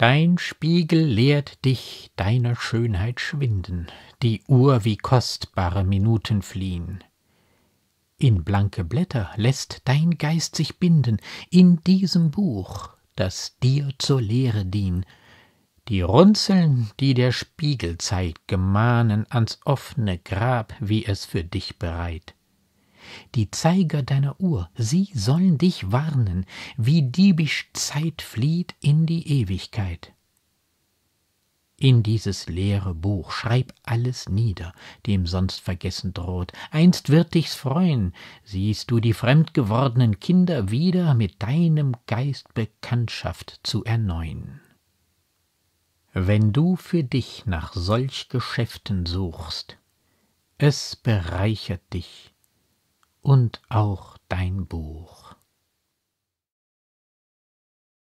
Dein Spiegel lehrt dich deiner Schönheit schwinden, die Uhr wie kostbare Minuten fliehen. In blanke Blätter lässt dein Geist sich binden, in diesem Buch, das dir zur Lehre dient. Die Runzeln, die der Spiegelzeit gemahnen, ans offene Grab, wie es für dich bereit die Zeiger deiner Uhr, sie sollen dich warnen, wie diebisch Zeit flieht in die Ewigkeit. In dieses leere Buch schreib alles nieder, dem sonst vergessen droht. Einst wird dich's freuen, siehst du die fremdgewordenen Kinder wieder mit deinem Geist Bekanntschaft zu erneuen. Wenn du für dich nach solch Geschäften suchst, es bereichert dich, und auch dein Buch.